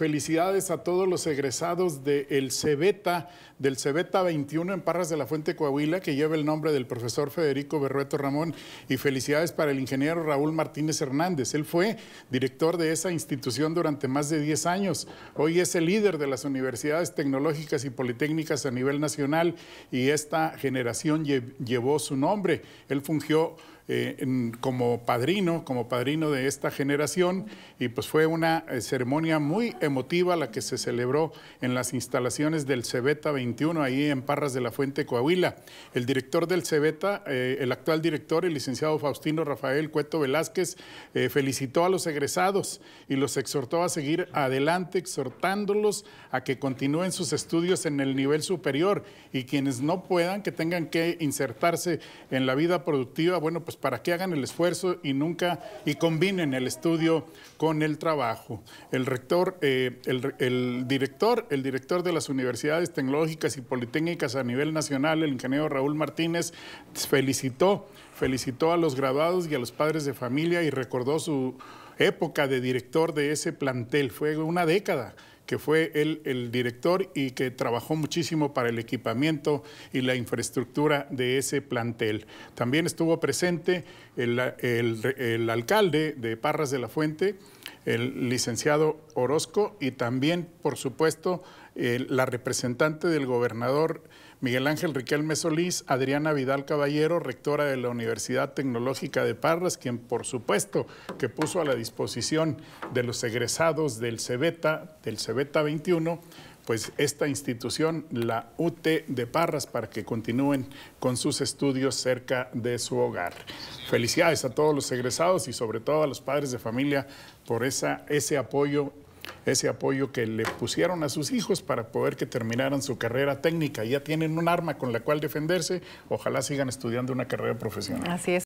Felicidades a todos los egresados del Cebeta, del Cebeta 21 en Parras de la Fuente Coahuila, que lleva el nombre del profesor Federico Berrueto Ramón. Y felicidades para el ingeniero Raúl Martínez Hernández. Él fue director de esa institución durante más de 10 años. Hoy es el líder de las universidades tecnológicas y politécnicas a nivel nacional y esta generación llevó su nombre. Él fungió eh, como padrino, como padrino de esta generación, y pues fue una eh, ceremonia muy emotiva la que se celebró en las instalaciones del Cebeta 21, ahí en Parras de la Fuente, Coahuila. El director del Cebeta, eh, el actual director, el licenciado Faustino Rafael Cueto Velázquez, felicitó a los egresados y los exhortó a seguir adelante, exhortándolos a que continúen sus estudios en el nivel superior y quienes no puedan, que tengan que insertarse en la vida productiva, bueno, pues para que hagan el esfuerzo y nunca y combinen el estudio con el trabajo. El rector, eh, el, director, el director de las universidades tecnológicas y politécnicas a nivel nacional, el ingeniero Raúl Martínez, felicitó, felicitó a los graduados y a los padres de familia y recordó su época de director de ese plantel. Fue una década que fue él el director y que trabajó muchísimo para el equipamiento y la infraestructura de ese plantel. También estuvo presente el, el alcalde de Parras de la Fuente, el licenciado Orozco y también, por supuesto, la representante del gobernador Miguel Ángel Riquel Mesolís, Adriana Vidal Caballero, rectora de la Universidad Tecnológica de Parras, quien por supuesto que puso a la disposición de los egresados del CEBETA, del CEBETA 21, pues esta institución, la UT de Parras, para que continúen con sus estudios cerca de su hogar. Felicidades a todos los egresados y sobre todo a los padres de familia por ese apoyo ese apoyo que le pusieron a sus hijos para poder que terminaran su carrera técnica. Ya tienen un arma con la cual defenderse, ojalá sigan estudiando una carrera profesional. Así es.